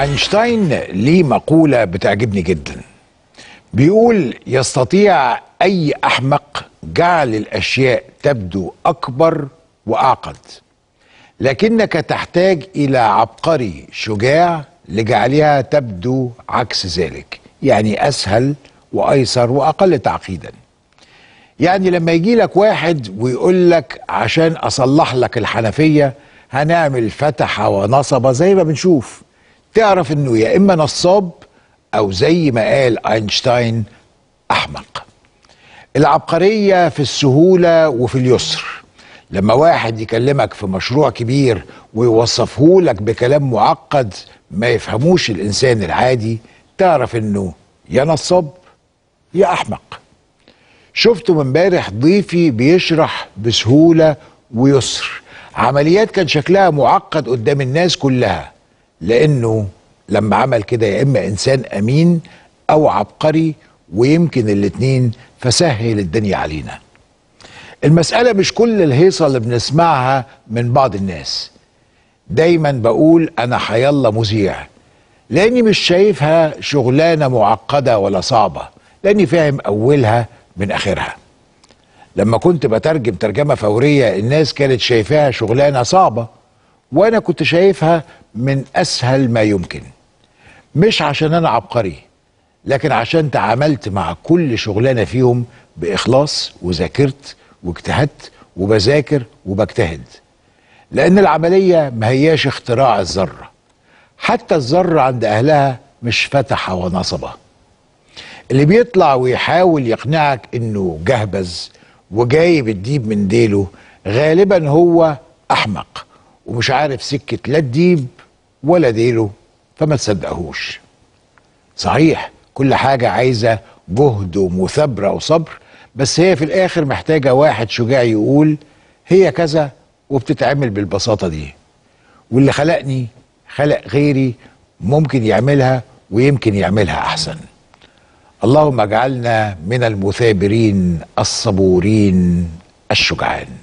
اينشتاين ليه مقوله بتعجبني جدا بيقول يستطيع اي احمق جعل الاشياء تبدو اكبر واعقد لكنك تحتاج الى عبقري شجاع لجعلها تبدو عكس ذلك يعني اسهل وايسر واقل تعقيدا يعني لما يجي لك واحد ويقول لك عشان اصلح لك الحنفيه هنعمل فتحه ونصبه زي ما بنشوف تعرف انه يا اما نصاب او زي ما قال اينشتاين احمق العبقريه في السهوله وفي اليسر لما واحد يكلمك في مشروع كبير ويوصفه لك بكلام معقد ما يفهموش الانسان العادي تعرف انه يا نصاب يا احمق شفته امبارح ضيفي بيشرح بسهوله ويسر عمليات كان شكلها معقد قدام الناس كلها لانه لما عمل كده يا اما انسان امين او عبقري ويمكن الاتنين فسهل الدنيا علينا المسألة مش كل الهيصة اللي بنسمعها من بعض الناس دايما بقول أنا حيالله مذيع لأني مش شايفها شغلانة معقدة ولا صعبة لأني فاهم أولها من آخرها لما كنت بترجم ترجمة فورية الناس كانت شايفاها شغلانة صعبة وانا كنت شايفها من اسهل ما يمكن مش عشان انا عبقري لكن عشان تعاملت مع كل شغلانه فيهم باخلاص وذاكرت واجتهدت وبذاكر وبجتهد لان العمليه ما هياش اختراع الذره حتى الذره عند اهلها مش فتحه ونصبه اللي بيطلع ويحاول يقنعك انه جهبذ وجايب الديب من ديله غالبا هو احمق ومش عارف سكه لا الديب ولا ديله فما تصدقهوش صحيح كل حاجه عايزه جهد ومثابره وصبر بس هي في الاخر محتاجه واحد شجاع يقول هي كذا وبتتعمل بالبساطه دي واللي خلقني خلق غيري ممكن يعملها ويمكن يعملها احسن اللهم اجعلنا من المثابرين الصبورين الشجعان